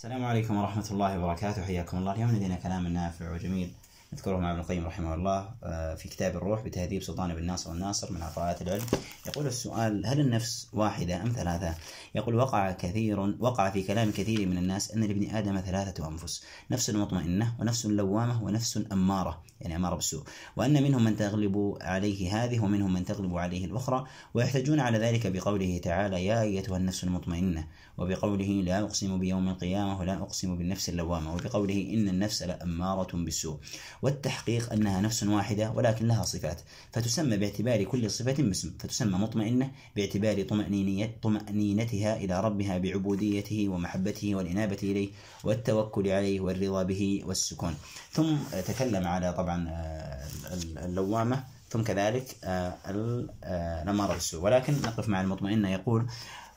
السلام عليكم ورحمة الله وبركاته حياكم الله اليوم لدينا كلام نافع وجميل نذكره مع ابن القيم رحمه الله آه، في كتاب الروح بتهذيب سلطان بن ناصر والناصر من عطاءات العلم يقول السؤال هل النفس واحدة أم ثلاثة؟ يقول وقع كثير وقع في كلام كثير من الناس أن لابن آدم ثلاثة أنفس نفس مطمئنة ونفس لوامة ونفس أمارة يعني أمارة بالسوء وأن منهم من تغلب عليه هذه ومنهم من تغلب عليه الأخرى ويحتجون على ذلك بقوله تعالى يا أيتها النفس المطمئنة وبقوله لا أقسم بيوم القيامة ولا أقسم بالنفس اللوامة وبقوله إن النفس لأمارة بالسوء والتحقيق أنها نفس واحدة ولكن لها صفات فتسمى باعتبار كل صفة باسم فتسمى مطمئنة باعتبار طمأنينتها إلى ربها بعبوديته ومحبته والإنابة إليه والتوكل عليه والرضا به والسكون ثم تكلم على طبعا طبعا آه، اللوامة ثم كذلك آه، آه، الأمارة السوء ولكن نقف مع المطمئنة يقول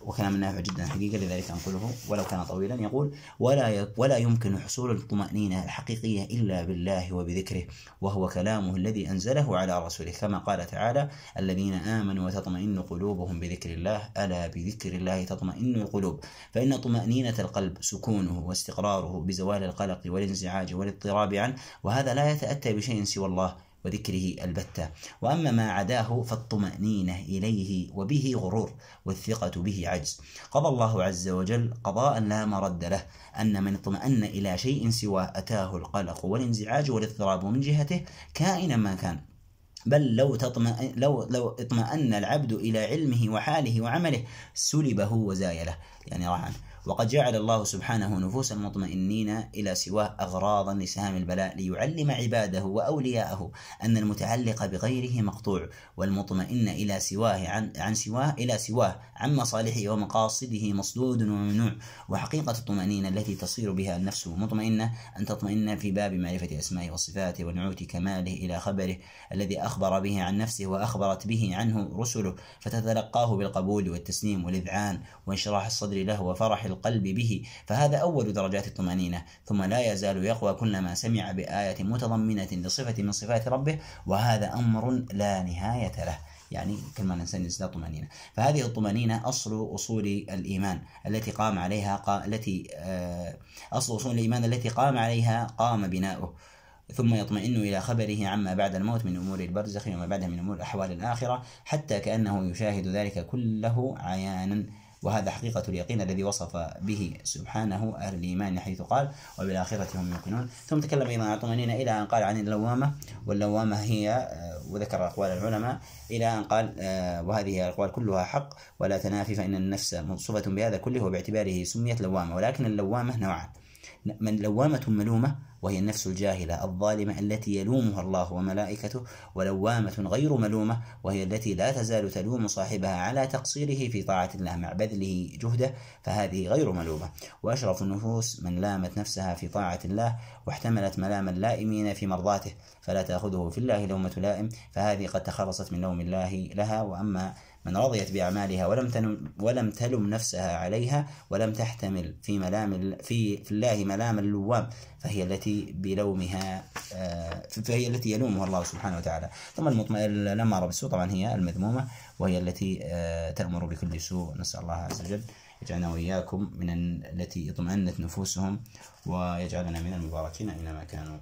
وكلام نافع جدا حقيقة لذلك أنقله ولو كان طويلا يقول ولا ولا يمكن حصول الطمأنينة الحقيقية إلا بالله وبذكره وهو كلامه الذي أنزله على رسوله كما قال تعالى الذين آمنوا وتطمئن قلوبهم بذكر الله ألا بذكر الله تطمئن القلوب فإن طمأنينة القلب سكونه واستقراره بزوال القلق والانزعاج والاضطراب عنه وهذا لا يتأتى بشيء سوى الله وذكره البتة وأما ما عداه فالطمأنينة إليه وبه غرور والثقة به عجز قضى الله عز وجل قضاء لا مرد له أن من اطمأن إلى شيء سوى أتاه القلق والانزعاج والاضطراب من جهته كائنا ما كان بل لو تطمئن لو لو اطمأن العبد إلى علمه وحاله وعمله سلبه وزايله يعني راح عنه وقد جعل الله سبحانه نفوس المطمئنين إلى سواه أغراضا لسهام البلاء ليعلم عباده وأولياءه أن المتعلق بغيره مقطوع والمطمئن إلى سواه عن, عن سواه إلى سواه عن مصالحه ومقاصده مصدود وممنوع وحقيقة الطمأنينة التي تصير بها النفس مطمئنة أن تطمئن في باب معرفة أسمائه وصفاته ونعوت كماله إلى خبره الذي أخبر به عن نفسه وأخبرت به عنه رسله فتتلقاه بالقبول والتسليم والإذعان وانشراح الصدر له وفرح القلب به فهذا أول درجات الطمأنينة ثم لا يزال يقوى كلما سمع بآية متضمنة لصفة من صفات ربه وهذا أمر لا نهاية له يعني كل ما الانسان يزداد طمانينه، فهذه الطمانينه اصل اصول الايمان التي قام عليها قا... التي آه، اصل اصول الايمان التي قام عليها قام بناؤه. ثم يطمئن إلى خبره عما بعد الموت من أمور البرزخ وما بعدها من أمور أحوال الآخرة حتى كأنه يشاهد ذلك كله عيانا وهذا حقيقة اليقين الذي وصف به سبحانه أهل الإيمان حيث قال وبالآخرة هم يوقنون ثم تكلم أيضا عن الطمأنينة إلى أن قال عن اللوامة واللوامة هي وذكر أقوال العلماء إلى أن قال آه، وهذه الأقوال كلها حق ولا تنافي فإن النفس موصوفة بهذا كله وباعتباره سميت لوامة ولكن اللوامة نوعان من لوامة ملومة وهي النفس الجاهلة الظالمة التي يلومها الله وملائكته ولوامة غير ملومة وهي التي لا تزال تلوم صاحبها على تقصيره في طاعة الله مع بذله جهده فهذه غير ملومة وأشرف النفوس من لامت نفسها في طاعة الله واحتملت ملام اللائمين في مرضاته فلا تأخذه في الله لومة لائم فهذه قد تخلصت من لوم الله لها وأما من رضيت بأعمالها ولم تلم, ولم تلم نفسها عليها ولم تحتمل في ملام في, في الله ملام اللوام فهي التي بلومها آه، فهي التي يلومها الله سبحانه وتعالى ثم المطمئن لما بالسوء طبعا هي المذمومة وهي التي آه، تأمر بكل سوء نسأل الله عز وجل يجعلنا وإياكم من التي اطمأنت نفوسهم ويجعلنا من المباركين أينما كانوا